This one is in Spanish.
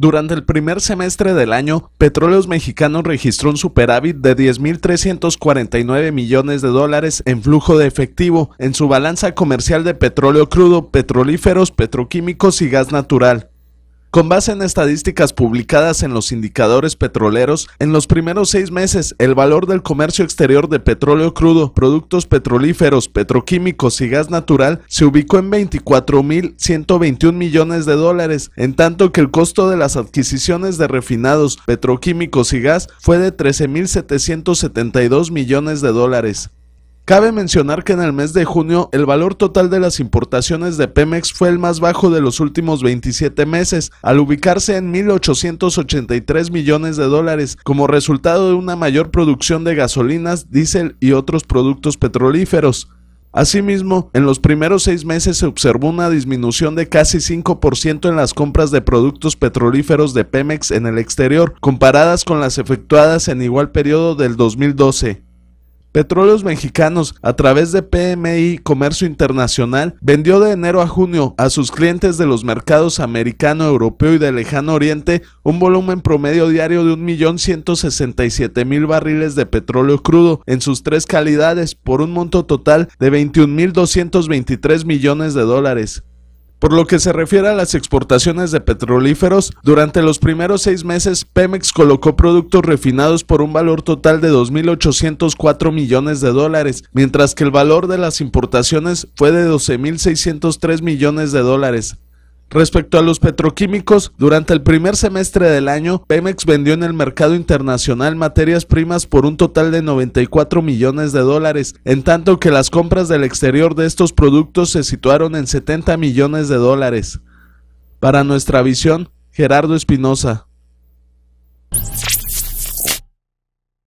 Durante el primer semestre del año, Petróleos Mexicanos registró un superávit de 10.349 millones de dólares en flujo de efectivo en su balanza comercial de petróleo crudo, petrolíferos, petroquímicos y gas natural. Con base en estadísticas publicadas en los indicadores petroleros, en los primeros seis meses el valor del comercio exterior de petróleo crudo, productos petrolíferos, petroquímicos y gas natural se ubicó en 24.121 millones de dólares, en tanto que el costo de las adquisiciones de refinados, petroquímicos y gas fue de 13.772 millones de dólares. Cabe mencionar que en el mes de junio el valor total de las importaciones de Pemex fue el más bajo de los últimos 27 meses, al ubicarse en 1.883 millones de dólares, como resultado de una mayor producción de gasolinas, diésel y otros productos petrolíferos. Asimismo, en los primeros seis meses se observó una disminución de casi 5% en las compras de productos petrolíferos de Pemex en el exterior, comparadas con las efectuadas en igual periodo del 2012. Petróleos Mexicanos, a través de PMI Comercio Internacional, vendió de enero a junio a sus clientes de los mercados americano, europeo y de lejano oriente un volumen promedio diario de 1.167.000 barriles de petróleo crudo en sus tres calidades por un monto total de 21.223 millones de dólares. Por lo que se refiere a las exportaciones de petrolíferos, durante los primeros seis meses Pemex colocó productos refinados por un valor total de 2.804 millones de dólares, mientras que el valor de las importaciones fue de 12.603 millones de dólares. Respecto a los petroquímicos, durante el primer semestre del año, Pemex vendió en el mercado internacional materias primas por un total de 94 millones de dólares, en tanto que las compras del exterior de estos productos se situaron en 70 millones de dólares. Para nuestra visión, Gerardo Espinosa.